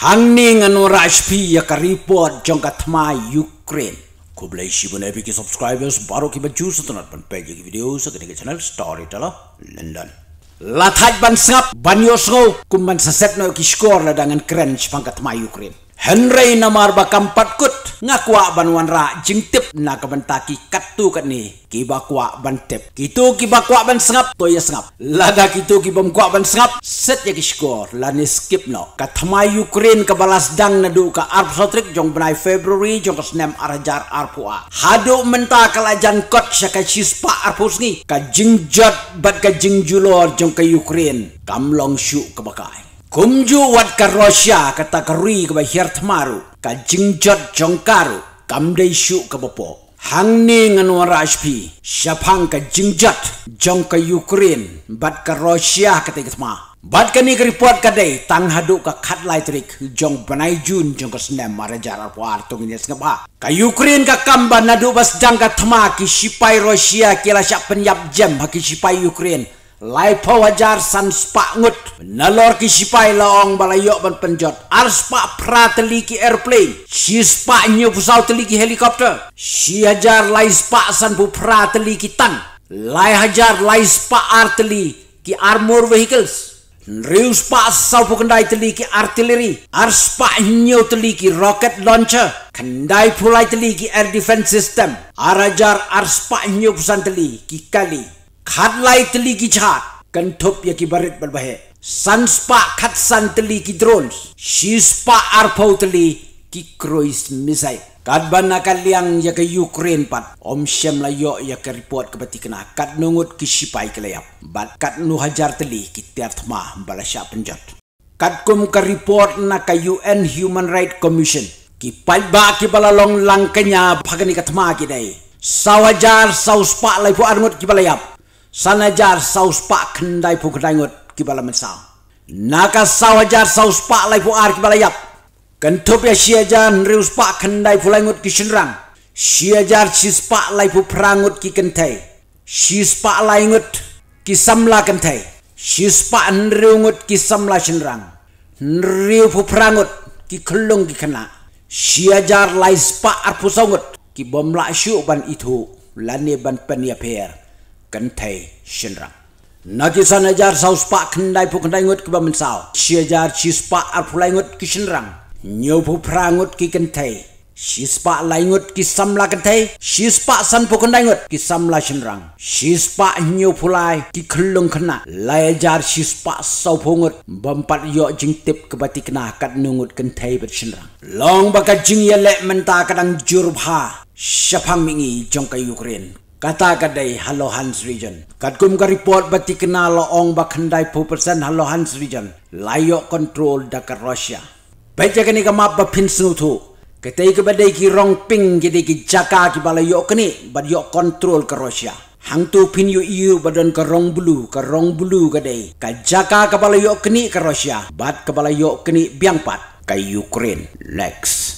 Hanni ngano rashpi ya karipot jangka tma Ukraine. Ko belai shibu nebi subscribers baru ki baju sa tunat pan peji video sa kini ke channel Storyteller London. Lathaj ban snap ban yo sengo kum ban sasek no ki skor la dangan kren shpang ka Ukraine. Henry namar ba kampat ko ngakwa ban wanra jingtip na kabantaki katu kat tu ni kibakwa ban tip kitu kibakwa ban sengap to ya sengap laga kitu kibamkwa ban sengap set ya kiskor la ni skip no katama ukraine kabalas dang na du ka arp hotrik jong benai february jong kesnem arajar arpua hadu menta kalajan kot syaka cispa arpu ni ka jingjot bat ka jingjulor jong ka ukraine kamlong syuk kebakai Kumju wat karosya kata kerui kepa hiar temaru. Ka jingjot jongkaru. Kamde isu kebopo. Hang ni ngan wara ashpi. Siapang ka jingjot jong ke Ukraine. Bat karosya kata ikutma. Bat ka ni keripuat kadai. Tang hadu ka kat laitrik. Jong benai jun jong ke senem. Mara jarar puar ini sengapa. Ka Ukraine ka kamba nadu basdang ka tema. Ki shipai Rusia. Kila syak penyap jem. Ha ki shipai Ukraine. Laipo wajar san spak spangut Nalor ki sipai laong balayok ban penjot Ar spak pra teliki airplane Si spak nyo pusau teliki helikopter Si hajar lai spak san pu pra teliki tang Lai hajar lai spak arteli ki armor vehicles Riu spak sau pu kendai teliki artillery Ar spak nyo teliki rocket launcher Kendai pulai teliki air defense system Ar hajar ar spak nyo teliki kali khat lai tali ki chat kan thop ya ki barit bal bahe san spa khat san tali ki drones shi spa ar phau tali ki croise missile kat ban liang ya ke ukraine pat om shem la yo ya ke report ke pati kena kat nungut ki sipai ke layap bat kat nu hajar tali ki tiar thma bala penjat kat kum ke report na ke un human right commission ki pai ba ki bala long lang kenya bhagani ka thma ki dai sawajar sauspa lai pu armut ki bala sanajar saus pak kendai pu kedangut kibala mesau. Naka sawajar saus pak lai pu ar kibala yap. Kentup ya siajar nrius pak kendai pu langut ki senrang. Si ajar si spak lai pu perangut ki kentai. Si spak lai ngut ki samla kentai. Si spak nerius ngut ki samla senrang. Nerius pu perangut ki kelung ki kena. Si ajar lai spak arpu saungut ki bomlak syuk ban itu lani ban penyapir kentai shinrang Naki sa najar sa uspa kendai pu kendai ngut ke bamen sao Chiajar chi spa ar pu lai ngut ki shinrang Nyo pu pra ngut ki kentai Si spa lai ngut ki samla kentai Si spa san pu kendai ngut ki samla shinrang Si spa nyo pu lai ki kelung kena Lai ajar si spa sa upu ngut Bampat yok jing tip ke bati kena kat nungut kentai bat shinrang Long baka jing yelek menta kadang jurubha Siapang mingi jong ke Ukraine Kata kadai Hello Hans Region. Kadkum ka report bati kena loong bak hendai pu persen Hello Hans Region. Layo control daka Russia. Baik jaga ni kamap ba pinsu tu. Kata iku badai ki rong ping kita ki jaka ki bala yok kini bat yok control ka Russia. Hang tu pin yo iu badan ka rong bulu ka rong bulu kadai. Ka jaka ka bala yok kini ka Russia. Bat ka bala yok kini biang pat ka Ukraine. Next.